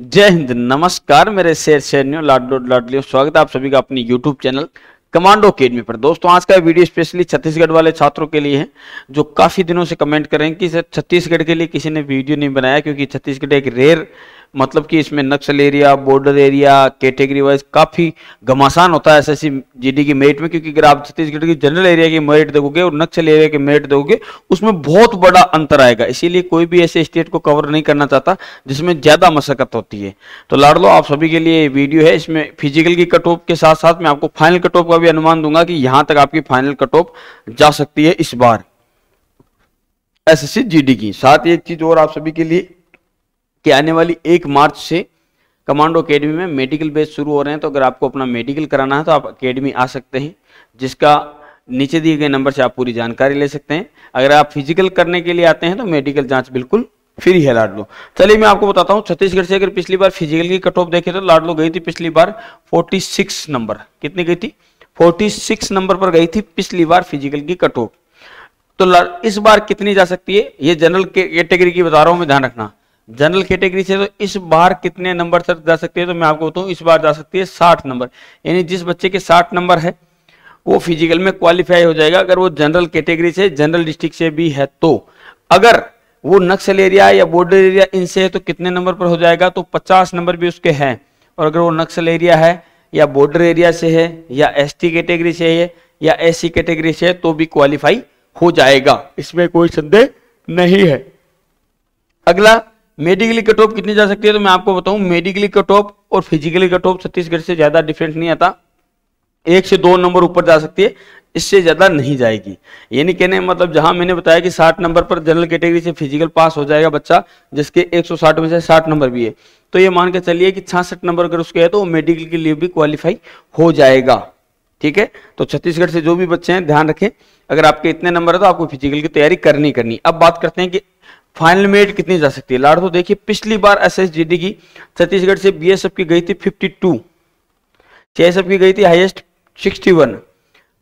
जय हिंद नमस्कार मेरे शेर शेरियो लाडलो लाडलियो स्वागत है आप सभी का अपनी यूट्यूब चैनल कमांडो अकेडमी पर दोस्तों आज का वीडियो स्पेशली छत्तीसगढ़ वाले छात्रों के लिए है जो काफ़ी दिनों से कमेंट कर रहे हैं कि सर छत्तीसगढ़ के लिए किसी ने वीडियो नहीं बनाया क्योंकि छत्तीसगढ़ एक रेयर मतलब कि इसमें Naxal area border area category wise काफ़ी घमासान होता है एसएससी जीडी की मेरिट में क्योंकि अगर आप छत्तीसगढ़ की जनरल एरिया की मेरिट देखोगे और नक्सल एरिया की मेरिट देखोगे उसमें बहुत बड़ा अंतर आएगा इसीलिए कोई भी ऐसे स्टेट को कवर नहीं करना चाहता जिसमें ज़्यादा मशक्क़त होती है तो लाडलो आप सभी के लिए वीडियो है इसमें फिजिकल की कट ऑफ के साथ साथ मैं आपको फाइनल कट ऑफ का भी अनुमान दूंगा कि यहाँ तक आपकी फाइनल कट ऑफ जा सकती है इस बार S S C G D की साथ ही एक चीज और आप सभी के लिए कि आने वाली एक मार्च से कमांडो अकेडमी में मेडिकल बेस शुरू हो रहे हैं तो अगर आपको अपना मेडिकल कराना है तो आप अकेडमी आ सकते हैं जिसका नीचे दिए गए नंबर से आप पूरी जानकारी ले सकते हैं अगर आप फिजिकल करने के लिए आते हैं तो मेडिकल जांच बिल्कुल फ्री है लाडलो चलिए मैं आपको बताता हूँ छत्तीसगढ़ से अगर पिछली बार फिजिकल की कट ऑफ देखे तो लाडलो गई थी पिछली बार सिक्स नंबर कितनी गई थी सिक्स नंबर पर गई थी पिछली बार फिजिकल की कट ऑफ तो इस बार कितनी जा सकती है ये जनरल कैटेगरी की बता रहा हूँ मैं ध्यान रखना जनरल कैटेगरी से तो इस बार कितने नंबर तक जा सकते हैं तो मैं आपको बताऊँ इस बार जा सकती है साठ नंबर यानी जिस बच्चे के साठ नंबर है वो फिजिकल में क्वालिफाई हो जाएगा अगर वो जनरल कैटेगरी से जनरल डिस्ट्रिक्ट से भी है तो अगर वो नक्सल एरिया या बॉर्डर एरिया इनसे है तो कितने नंबर पर हो जाएगा तो पचास नंबर भी उसके हैं और अगर वो नक्सल एरिया है या बॉर्डर एरिया से है या एस कैटेगरी से है या एससी कैटेगरी से है तो भी क्वालिफाई हो जाएगा इसमें कोई संदेह नहीं है अगला मेडिकली कट ऑफ कितनी जा सकती है तो मैं आपको बताऊं मेडिकली कट ऑफ और फिजिकली कट ऑफ छत्तीसगढ़ से ज्यादा डिफरेंट नहीं आता एक से दो नंबर ऊपर जा सकती है इससे ज़्यादा नहीं जाएगी यानी कहने मतलब जहां मैंने बताया कि 60 नंबर पर जनरल कैटेगरी से फिजिकल पास हो जाएगा बच्चा जिसके 160 में से 60 नंबर भी है तो ये मान के चलिए कि छियासठ नंबर अगर उसके है तो वो मेडिकल के लिए भी क्वालिफाई हो जाएगा ठीक है तो छत्तीसगढ़ से जो भी बच्चे हैं ध्यान रखें अगर आपके इतने नंबर है तो आपको फिजिकल की तैयारी करनी करनी अब बात करते हैं कि फाइनल मेरिट कितनी जा सकती है लाडो तो देखिए पिछली बार एस एस की छत्तीसगढ़ से बी की गई थी 52 सीएसएफ की गई थी हाईएस्ट 61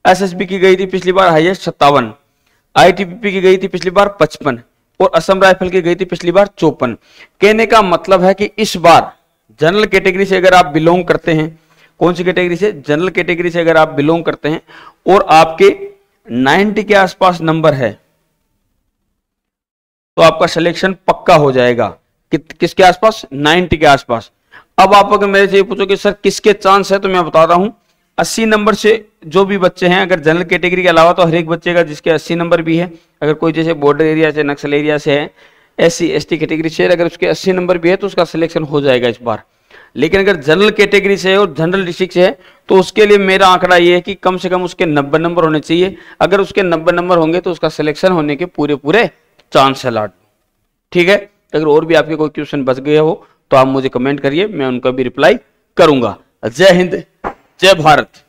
एसएसबी की गई थी पिछली बार हाईएस्ट सत्तावन आईटीबीपी की गई थी पिछली बार 55 और असम राइफल की गई थी पिछली बार चौपन कहने का मतलब है कि इस बार जनरल कैटेगरी से अगर आप बिलोंग करते हैं कौन सी कैटेगरी से जनरल कैटेगरी से अगर आप बिलोंग करते हैं और आपके नाइनटी के आसपास नंबर है तो आपका सिलेक्शन पक्का हो जाएगा कि, किसके आसपास 90 के आसपास अब आप अगर मेरे से ये पूछोगे सर किसके चांस है तो मैं बता रहा हूं अस्सी नंबर से जो भी बच्चे हैं अगर जनरल कैटेगरी के अलावा तो हर एक बच्चे का जिसके अस्सी नंबर भी है अगर कोई जैसे बॉर्डर एरिया से नक्सल एरिया से है एस सी कैटेगरी से अगर उसके अस्सी नंबर भी है तो उसका सिलेक्शन हो जाएगा इस बार लेकिन अगर जनरल कैटेगरी से है और जनरल डिस्ट्रिक्ट से है तो उसके लिए मेरा आंकड़ा ये है कि कम से कम उसके नब्बे नंबर होने चाहिए अगर उसके नब्बे नंबर होंगे तो उसका सिलेक्शन होने के पूरे पूरे चांस अलाट ठीक है अगर और भी आपके कोई क्वेश्चन बच गए हो तो आप मुझे कमेंट करिए मैं उनका भी रिप्लाई करूंगा जय हिंद जय भारत